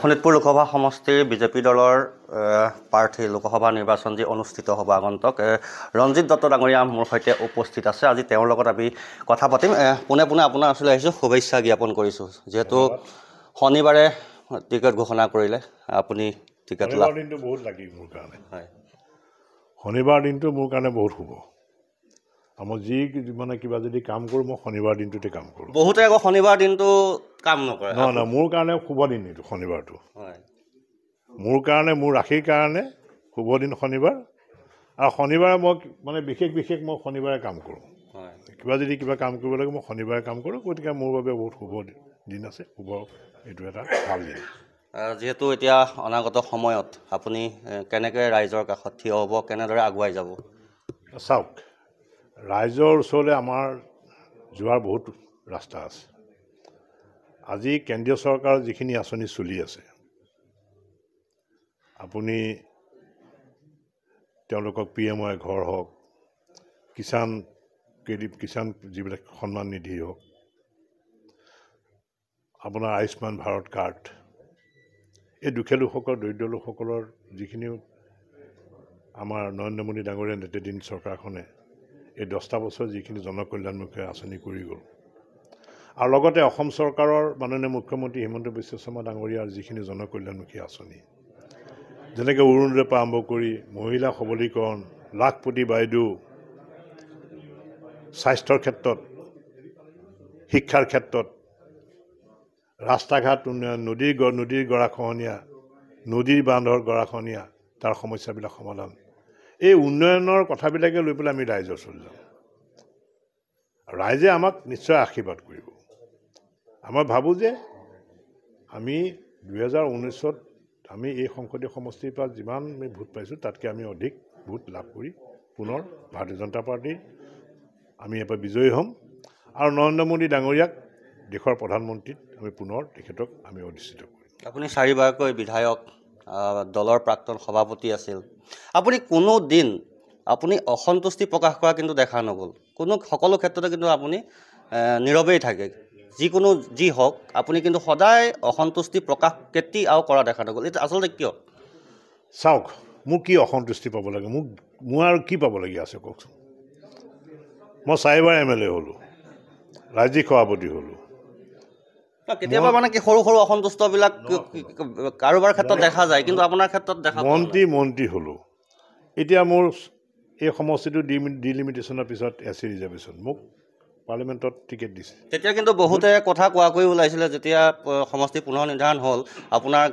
শোণিতপুৰ লোকসভা সমষ্টিৰ বিজেপি দলৰ প্ৰাৰ্থী লোকসভা নিৰ্বাচন যি অনুষ্ঠিত হ'ব আগন্তক ৰঞ্জিত দত্ত ডাঙৰীয়া মোৰ সৈতে উপস্থিত আছে আজি তেওঁৰ লগত আমি কথা পাতিম পোনে পোনে আপোনাৰ ওচৰলৈ আহিছোঁ শুভেচ্ছা জ্ঞাপন কৰিছোঁ যিহেতু শনিবাৰে টিকেট ঘোষণা কৰিলে আপুনি টিকেট লাভ হয় শনিবাৰ দিনটো মোৰ কাৰণে বহুত শুভ আৰু মই যি মানে কিবা যদি কাম কৰোঁ মই শনিবাৰ দিনটোতে কাম কৰোঁ বহুতে আকৌ শনিবাৰ দিনটো কাম নকৰে নহয় নহয় মোৰ কাৰণে শুভ দিন এইটো শনিবাৰটো হয় মোৰ কাৰণে মোৰ ৰাশিৰ কাৰণে শুভ দিন শনিবাৰ আৰু শনিবাৰে মই মানে বিশেষ বিশেষ মই শনিবাৰে কাম কৰোঁ কিবা যদি কিবা কাম কৰিব লাগে মই শনিবাৰে কাম কৰোঁ গতিকে মোৰ বাবে বহুত শুভ দিন আছে শুভ এইটো এটা ভাল দিন যিহেতু এতিয়া অনাগত সময়ত আপুনি কেনেকৈ ৰাইজৰ কাষত থিয় হ'ব কেনেদৰে আগুৱাই যাব চাওক ৰাইজৰ ওচৰলৈ আমাৰ যোৱাৰ বহুত ৰাস্তা আছে আজি কেন্দ্ৰীয় চৰকাৰৰ যিখিনি আঁচনি চলি আছে আপুনি তেওঁলোকক পি এম ৱাই ঘৰ হওক কিষাণ ক্ৰেডিট কিষাণ যিবিলাক সন্মান নিধি হওক আপোনাৰ আয়ুষ্মান ভাৰত কাৰ্ড এই দুখীয়া লোকসকল দৰিদ্ৰ লোকসকলৰ যিখিনি আমাৰ নৰেন্দ্ৰ মোদী ডাঙৰীয়া নেতৃদিন চৰকাৰখনে এই দহটা বছৰ যিখিনি জনকল্যাণমুখী আঁচনি কৰি গ'ল আৰু লগতে অসম চৰকাৰৰ মাননীয় মুখ্যমন্ত্ৰী হিমন্ত বিশ্ব শৰ্মা ডাঙৰীয়াৰ যিখিনি জনকল্যাণমুখী আঁচনি যেনেকৈ অৰুণোদয় পৰা আৰম্ভ কৰি মহিলা সবলীকৰণ লাখপতি বাইদেউ স্বাস্থ্যৰ ক্ষেত্ৰত শিক্ষাৰ ক্ষেত্ৰত ৰাস্তা ঘাট উন্নয়ন নদীৰ নদীৰ গৰাখহনীয়া নদীৰ বান্ধৰ গৰাখহনীয়া তাৰ সমস্যাবিলাক সমাধান এই উন্নয়নৰ কথাবিলাকে লৈ পেলাই আমি ৰাইজৰ ওচৰলৈ যাওঁ ৰাইজে আমাক নিশ্চয় আশীৰ্বাদ কৰিব আমি ভাবোঁ যে আমি দুহেজাৰ ঊনৈছত আমি এই সংসদীয় সমষ্টিৰ পৰা যিমান আমি ভোট পাইছোঁ তাতকৈ আমি অধিক ভোট লাভ কৰি পুনৰ ভাৰতীয় জনতা পাৰ্টীৰ আমি ইয়াৰ পৰা বিজয়ী হ'ম আৰু নৰেন্দ্ৰ মোদী ডাঙৰীয়াক দেশৰ প্ৰধানমন্ত্ৰীত আমি পুনৰ তেখেতক আমি অধিষ্ঠিত কৰিম আপুনি চাৰিবাৰকৈ বিধায়ক দলৰ প্ৰাক্তন সভাপতি আছিল আপুনি কোনো দিন আপুনি অসন্তুষ্টি প্ৰকাশ কৰা কিন্তু দেখা নগ'ল কোনো সকলো ক্ষেত্ৰতে কিন্তু আপুনি নীৰৱেই থাকে যিকোনো যি হওক আপুনি কিন্তু সদায় অসন্তুষ্টি প্ৰকাশ আৰু কৰা দেখা নগ'ল এতিয়া আচলতে কিয় চাওক মোক কি অসন্তুষ্টি পাব লাগে মোক মোৰ আৰু কি পাবলগীয়া আছে কওকচোন মই চাৰিবাৰ এম এল এ হ'লোঁ ৰাজ্যিক সভাপতি হ'লোঁ কেতিয়াবা মানে কি সৰু সৰু অসন্তুষ্টবিলাক কাৰোবাৰ ক্ষেত্ৰত দেখা যায় কিন্তু আপোনাৰ ক্ষেত্ৰত দেখা মন্ত্ৰী মন্ত্ৰী হ'লোঁ এতিয়া মোৰ এই সমষ্টিটো ডিলিমিটেশ্যনৰ পিছত এ চি ৰিজাৰ্ভেশ্যন মোক পাৰ্লিমেণ্টত টিকেট দিছে তেতিয়া কিন্তু বহুতে কথা কোৱা কৈ ওলাইছিলে যেতিয়া সমষ্টি পুনৰ নিৰ্ধাৰণ হ'ল আপোনাৰ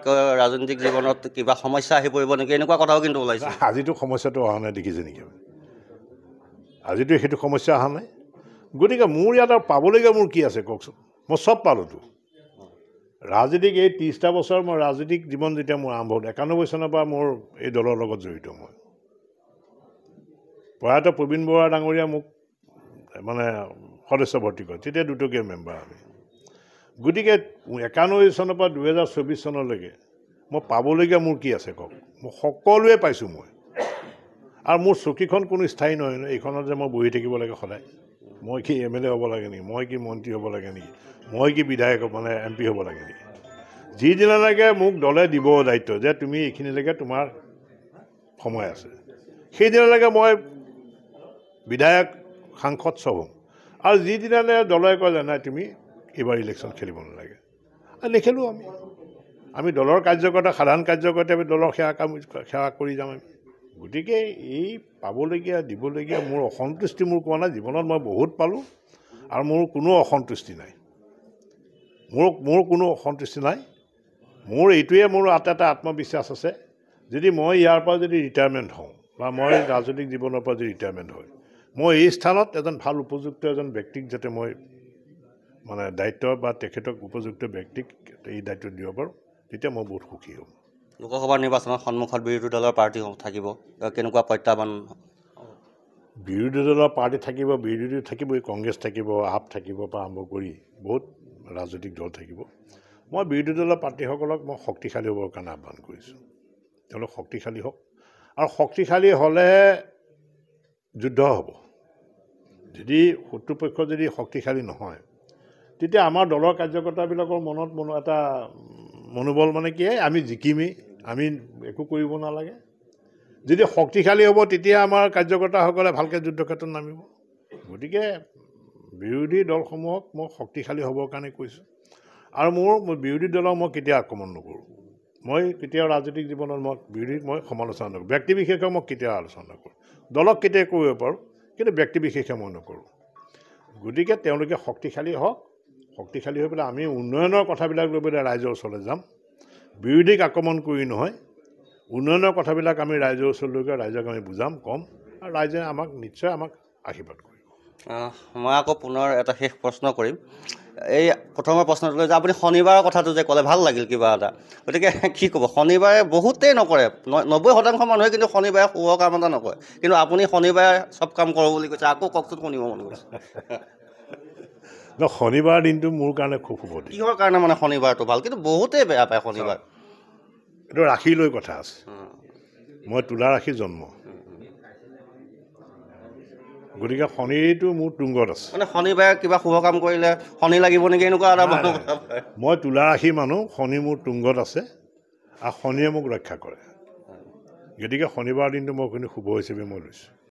ৰাজনৈতিক জীৱনত কিবা সমস্যা আহি পৰিব নেকি এনেকুৱা কথাও কিন্তু ওলাইছে আজিতো সমস্যাটো অহা নাই দেখিছে নেকি আজিতো সেইটো সমস্যা অহা নাই গতিকে মোৰ ইয়াত আৰু পাবলগীয়া মোৰ কি আছে কওকচোন মই চব পালোঁতো ৰাজনীতিক এই ত্ৰিছটা বছৰ মই ৰাজনীতিক জীৱন যেতিয়া মোৰ আৰম্ভ হ'ল একানব্বৈ চনৰ পৰা মোৰ এই দলৰ লগত জড়িত মই প্ৰয়াত প্ৰবীণ বৰা ডাঙৰীয়া মোক মানে সদস্য ভৰ্তি কৰে তেতিয়া দুটকীয়া মেম্বাৰ আমি গতিকে একানব্বৈ চনৰ পৰা দুহেজাৰ চৌব্বিছ চনলৈকে মই পাবলগীয়া মোৰ কি আছে কওক মই সকলোৱে পাইছোঁ মই আৰু মোৰ চকীখন কোনো স্থায়ী নহয় এইখনত যে মই বহি থাকিব লাগে সদায় মই কি এম এল এ হ'ব লাগে নেকি মই কি মন্ত্ৰী হ'ব লাগে নেকি মই কি বিধায়ক মানে এম পি হ'ব লাগে নেকি যিদিনালৈকে মোক দলে দিব দায়িত্ব যে তুমি এইখিনিলৈকে তোমাৰ সময় আছে সেইদিনালৈকে মই বিধায়ক সাংসদ চব হ'ম আৰু যিদিনালৈ দলে কয় যে নাই তুমি এইবাৰ ইলেকশ্যন খেলিব নালাগে আৰু নেখেলোঁ আমি আমি দলৰ কাৰ্যকৰ্তা সাধাৰণ কাৰ্যকৰ্তা আমি দলৰ সেৱা কাম সেৱা কৰি যাম আমি গতিকে এই পাবলগীয়া দিবলগীয়া মোৰ অসন্তুষ্টি মোৰ কোৱা নাই জীৱনত মই বহুত পালোঁ আৰু মোৰ কোনো অসন্তুষ্টি নাই মোৰ মোৰ কোনো অসন্তুষ্টি নাই মোৰ এইটোৱে মোৰ আটা এটা আত্মবিশ্বাস আছে যদি মই ইয়াৰ পৰা যদি ৰিটায়াৰমেণ্ট হওঁ বা মই ৰাজনৈতিক জীৱনৰ পৰা যদি ৰিটায়াৰমেণ্ট হয় মই এই স্থানত এজন ভাল উপযুক্ত এজন ব্যক্তিক যাতে মই মানে দায়িত্ব বা তেখেতক উপযুক্ত ব্যক্তিক এই দায়িত্ব দিব পাৰোঁ তেতিয়া মই বহুত সুখী হ'ম লোকসভাৰ নিৰ্বাচনত সন্মুখত বিৰোধী দলৰ পাৰ্টী থাকিব কেনেকুৱা প্ৰত্যাহ্বান বিৰোধী দলৰ পাৰ্টী থাকিব বিৰোধী থাকিব কংগ্ৰেছ থাকিব আপ থাকিব পৰা আৰম্ভ কৰি বহুত ৰাজনৈতিক দল থাকিব মই বিৰোধী দলৰ প্ৰাৰ্থীসকলক মই শক্তিশালী হ'বৰ কাৰণে আহ্বান কৰিছোঁ তেওঁলোক শক্তিশালী হওক আৰু শক্তিশালী হ'লে যুদ্ধ হ'ব যদি শত্ৰুপক্ষ যদি শক্তিশালী নহয় তেতিয়া আমাৰ দলৰ কাৰ্যকৰ্তাবিলাকৰ মনত মনো এটা মনোবল মানে কি আমি জিকিমেই আমি একো কৰিব নালাগে যদি শক্তিশালী হ'ব তেতিয়া আমাৰ কাৰ্যকৰ্তাসকলে ভালকৈ যুদ্ধক্ষেত্ৰত নামিব গতিকে বিৰোধী দলসমূহক মই শক্তিশালী হ'বৰ কাৰণে কৈছোঁ আৰু মোৰ বিৰোধী দলক মই কেতিয়া আক্ৰমণ নকৰোঁ মই কেতিয়াও ৰাজনৈতিক জীৱনত মই বিৰোধীক মই সমালোচনা নকৰোঁ ব্যক্তি বিশেষে মই কেতিয়াও আলোচনা নকৰোঁ দলক কেতিয়া কৰিব পাৰোঁ কিন্তু ব্যক্তি বিশেষে মই নকৰোঁ গতিকে তেওঁলোকে শক্তিশালী হওক শক্তিশালী হৈ পেলাই আমি উন্নয়নৰ কথাবিলাক লৈ পেলাই ৰাইজৰ ওচৰলৈ যাম বিৰোধীক আক্ৰমণ কৰি নহয় উন্নয়নৰ কথাবিলাক আমি ৰাইজৰ ওচৰলৈকে ৰাইজক আমি বুজাম ক'ম আৰু ৰাইজে আমাক নিশ্চয় আমাক আশীৰ্বাদ কৰিব মই আকৌ পুনৰ এটা শেষ প্ৰশ্ন কৰিম এই প্ৰথমৰ প্ৰশ্নটো যে আপুনি শনিবাৰৰ কথাটো যে ক'লে ভাল লাগিল কিবা এটা গতিকে কি ক'ব শনিবাৰে বহুতেই নকৰে নব্বৈ শতাংশ মানুহে কিন্তু শনিবাৰে শুভ কাম এটা নকৰে কিন্তু আপুনি শনিবাৰে চব কাম কৰোঁ বুলি কৈছে আকৌ কওকচোন শুনিব মন গৈছে শনিবাৰ দিনটো মোৰ কাৰণে খুব শুভ দিন কিহৰ কাৰণে মানে শনিবাৰটো ভাল কিন্তু বহুতেই বেয়া পায় শনিবাৰ এইটো ৰাখি লৈ কথা আছে মই তোলা ৰাখি জন্ম গতিকে শনিটো মোৰ তুংগত আছে মানে শনিবাৰে কিবা শুভ কাম কৰিলে শনি লাগিব নেকি এনেকুৱা এটা মানুহ মই তোলা ৰাখি মানুহ শনি মোৰ তুংগত আছে আৰু শনিয়ে মোক ৰক্ষা কৰে গতিকে শনিবাৰ দিনটো মই কিন্তু শুভ হিচাপে মই লৈছোঁ